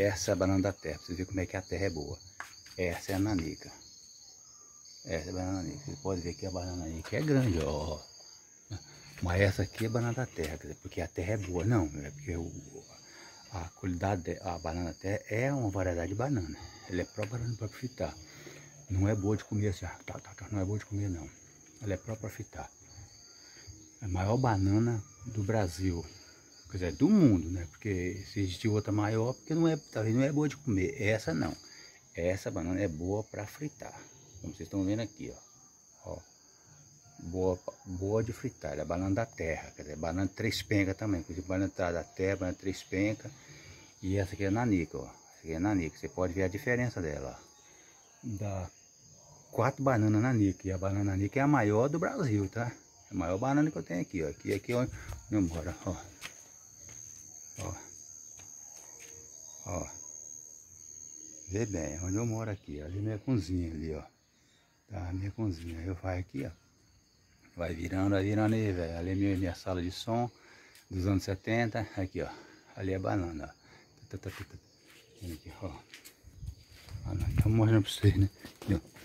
Essa é a banana da terra, para você ver como é que a terra é boa. Essa é a nanica. Essa é a banana nanica. Você pode ver que a banana nanica é grande, ó. Mas essa aqui é banana da terra, porque a terra é boa. Não, é porque o, a qualidade da banana da terra é uma variedade de banana. Ela é própria banana para fritar. Não é boa de comer assim, tá, tá, tá, não é boa de comer não. Ela é própria para fritar. É a maior banana do Brasil. Quer dizer, é do mundo, né? Porque se existir outra maior, porque não é, talvez não é boa de comer. Essa não. Essa banana é boa para fritar. Como vocês estão vendo aqui, ó. ó. Boa, boa de fritar. É é banana da terra. Quer dizer, é banana três penca também. Quer dizer, banana da terra, banana três penca. E essa aqui é nanica, ó. Essa aqui é nanica. Você pode ver a diferença dela, ó. Da quatro bananas nanica. E a banana nanica é a maior do Brasil, tá? É a maior banana que eu tenho aqui, ó. Aqui, aqui é onde eu moro, ó. Ó. Vê bem, onde eu moro aqui, ó. Ali minha cozinha ali, ó. Tá, minha cozinha. Eu vai aqui, ó. Vai virando, vai virando aí, velho. Ali é minha, minha sala de som dos anos 70. Aqui, ó. Ali é banana, ó. Tá, tá, tá, aqui, ó. Banana. Tá mostrando pra vocês, né? Aqui, ó.